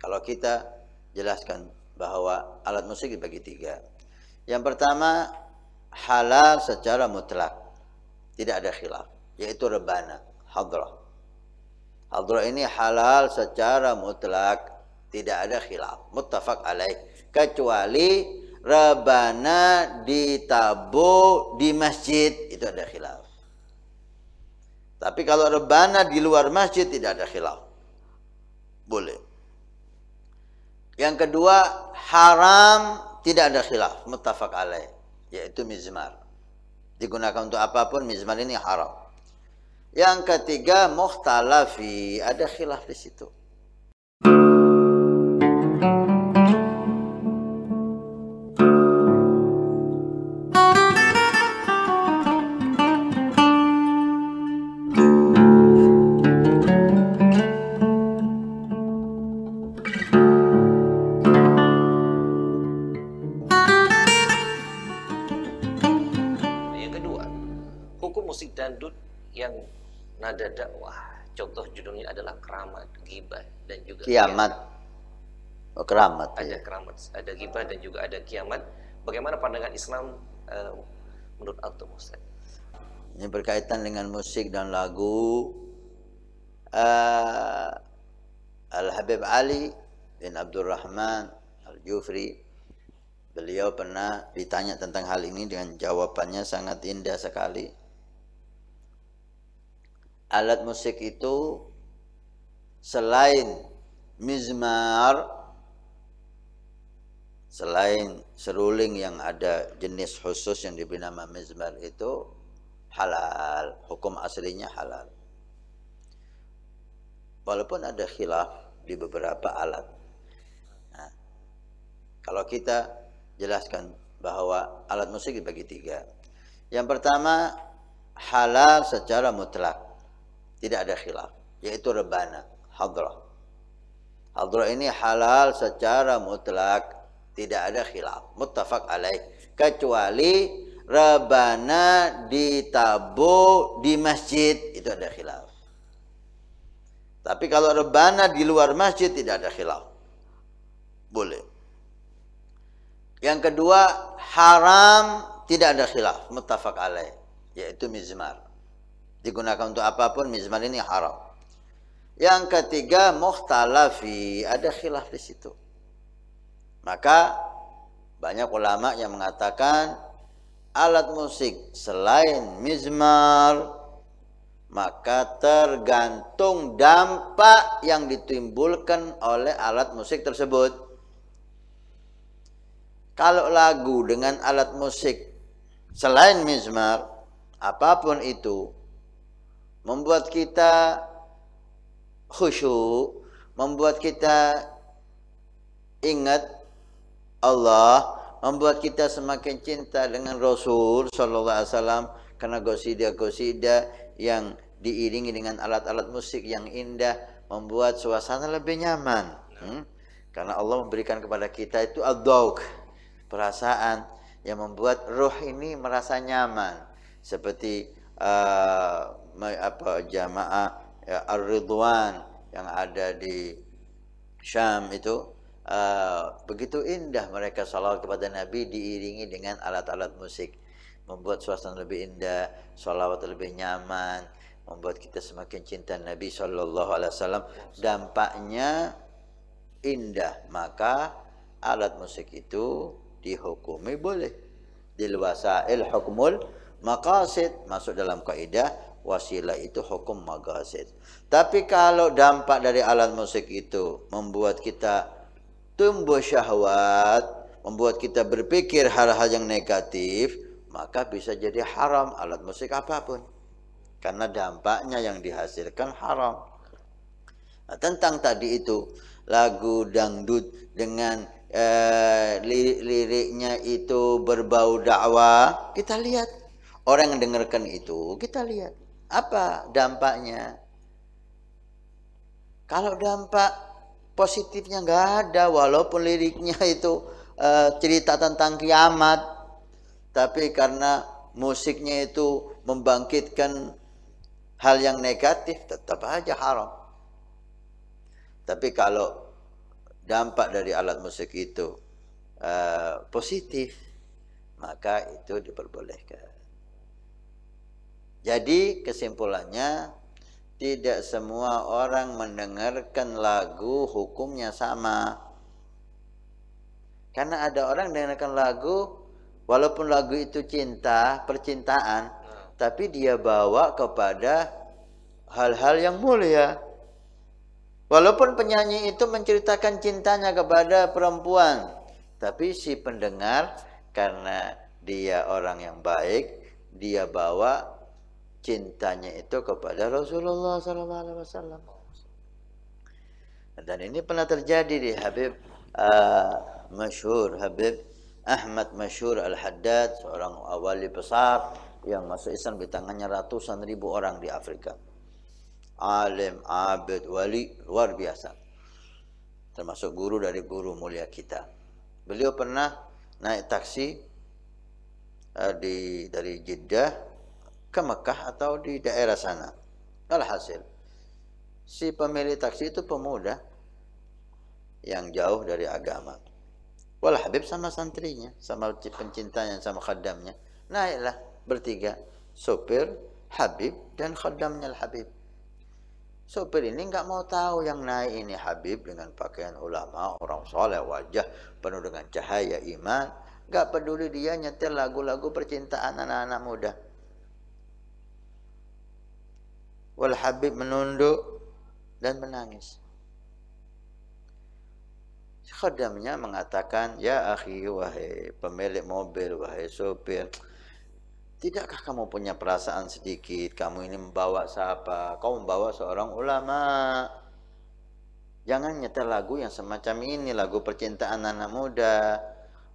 Kalau kita jelaskan bahwa alat musik dibagi tiga. Yang pertama halal secara mutlak, tidak ada khilaf, yaitu rebana, hadrah. Hadrah ini halal secara mutlak, tidak ada khilaf, muttafaq alaih. Kecuali rebana ditabu di masjid, itu ada khilaf. Tapi kalau rebana di luar masjid tidak ada khilaf. Boleh. Yang kedua, haram tidak ada khilaf, muttafaq alaih, yaitu mizmar. Digunakan untuk apapun mizmar ini haram. Yang ketiga, muhtalafi, ada khilaf di situ. musik dangdut yang nada dakwah. Contoh judulnya adalah keramat, gibah dan juga kiamat. kiamat. Oh, keramat. Ada ya. keramat, ada gibah dan juga ada kiamat. Bagaimana pandangan Islam uh, menurut Al Ustaz? Ini berkaitan dengan musik dan lagu. Uh, Al-Habib Ali bin Abdul Rahman Al-Jufri beliau pernah ditanya tentang hal ini dengan jawabannya sangat indah sekali alat musik itu selain mizmar selain seruling yang ada jenis khusus yang diberi nama mizmar itu halal hukum aslinya halal walaupun ada khilaf di beberapa alat nah, kalau kita jelaskan bahwa alat musik dibagi tiga yang pertama halal secara mutlak tidak ada khilaf, yaitu rebana, hadrah. Hadrah ini halal secara mutlak, tidak ada khilaf, muttafaq alaih. Kecuali rebana ditabu di masjid, itu ada khilaf. Tapi kalau rebana di luar masjid tidak ada khilaf. Boleh. Yang kedua, haram tidak ada khilaf, muttafaq alaih, yaitu mizmar. Digunakan untuk apapun mizman ini haram. Yang ketiga muhtalafi, ada khilaf di situ. Maka banyak ulama yang mengatakan alat musik selain mizmar maka tergantung dampak yang ditimbulkan oleh alat musik tersebut. Kalau lagu dengan alat musik selain mizmar, apapun itu, membuat kita khusyuk, membuat kita ingat Allah, membuat kita semakin cinta dengan Rasul sallallahu alaihi wasallam karena gosida-gosida yang diiringi dengan alat-alat musik yang indah membuat suasana lebih nyaman. Nah. Hmm? Karena Allah memberikan kepada kita itu ad perasaan yang membuat ruh ini merasa nyaman. Seperti uh, apa jamaah ya, Ar-Ridwan yang ada di Syam itu uh, begitu indah mereka salawat kepada Nabi diiringi dengan alat-alat musik membuat suasana lebih indah, salawat lebih nyaman, membuat kita semakin cinta Nabi Shallallahu Alaihi Wasallam. Dampaknya indah, maka alat musik itu dihukumi boleh. Dilwasail hukmul maqasid masuk dalam kaidah wasilah itu hukum magasin. Tapi kalau dampak dari alat musik itu membuat kita tumbuh syahwat, membuat kita berpikir hal-hal yang negatif, maka bisa jadi haram alat musik apapun. Karena dampaknya yang dihasilkan haram. Nah, tentang tadi itu lagu dangdut dengan eh, liriknya itu berbau dakwah, kita lihat orang yang dengarkan itu, kita lihat apa dampaknya? Kalau dampak positifnya nggak ada, walaupun liriknya itu e, cerita tentang kiamat, tapi karena musiknya itu membangkitkan hal yang negatif, tetap aja haram. Tapi kalau dampak dari alat musik itu e, positif, maka itu diperbolehkan. Jadi kesimpulannya tidak semua orang mendengarkan lagu hukumnya sama. Karena ada orang dengarkan lagu walaupun lagu itu cinta, percintaan, hmm. tapi dia bawa kepada hal-hal yang mulia. Walaupun penyanyi itu menceritakan cintanya kepada perempuan, tapi si pendengar karena dia orang yang baik, dia bawa cintanya itu kepada Rasulullah SAW. Dan ini pernah terjadi di Habib uh, Habib Ahmad Mashur Al-Haddad, seorang awali besar yang masuk Islam di tangannya ratusan ribu orang di Afrika. Alim, abid, wali, luar biasa. Termasuk guru dari guru mulia kita. Beliau pernah naik taksi uh, di dari Jeddah ke Mekah atau di daerah sana. Alhasil, si pemilik taksi itu pemuda yang jauh dari agama. Walah Habib sama santrinya, sama pencintanya, sama khadamnya. Naiklah bertiga, sopir, Habib, dan khadamnya habib Sopir ini nggak mau tahu yang naik ini Habib dengan pakaian ulama, orang soleh, wajah penuh dengan cahaya iman. Nggak peduli dia nyetir lagu-lagu percintaan anak-anak muda. wal habib menunduk dan menangis khadamnya mengatakan ya akhi wahai pemilik mobil wahai sopir Tidakkah kamu punya perasaan sedikit? Kamu ini membawa siapa? Kau membawa seorang ulama. Jangan nyetel lagu yang semacam ini, lagu percintaan anak muda.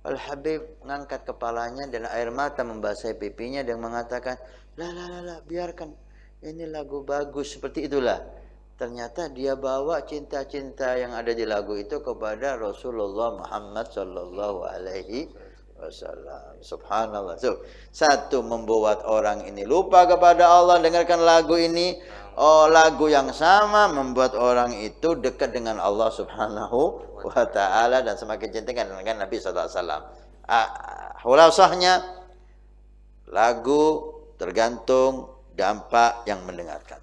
Al Habib mengangkat kepalanya dan air mata membasahi pipinya dan mengatakan, "La la la la, biarkan ini lagu bagus seperti itulah ternyata dia bawa cinta-cinta yang ada di lagu itu kepada Rasulullah Muhammad SAW. Alaihi Wasallam. Subhanallah. So, satu membuat orang ini lupa kepada Allah. Dengarkan lagu ini. Oh, lagu yang sama membuat orang itu dekat dengan Allah Subhanahu wa taala dan semakin cinta dengan Nabi sallallahu alaihi wasallam. Ah, ah hulasahnya lagu tergantung dampak yang mendengarkan.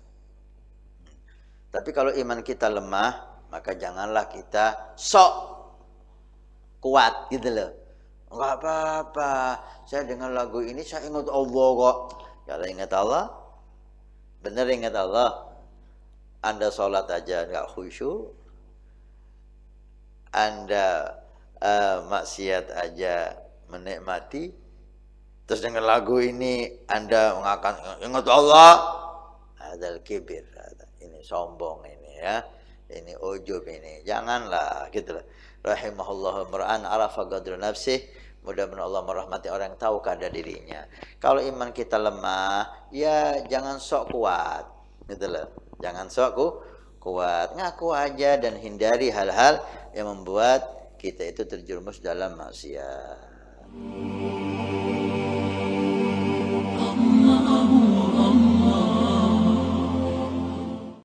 Tapi kalau iman kita lemah, maka janganlah kita sok kuat gitu loh. Enggak apa-apa. Saya dengar lagu ini saya ingat Allah kok. Kalau ya, ingat Allah, benar ingat Allah. Anda sholat aja enggak khusyuk. Anda uh, maksiat aja menikmati Terus dengan lagu ini Anda mengakan ingat Allah adal kibir. Ini sombong ini ya. Ini ujub ini. Janganlah gitu lah. Rahimahullah mar'an arafa qadru nafsih. Mudah-mudahan Allah merahmati orang yang tahu keadaan dirinya. Kalau iman kita lemah, ya jangan sok kuat. Gitu loh. Jangan sok ku, kuat. Ngaku aja dan hindari hal-hal yang membuat kita itu terjerumus dalam maksiat.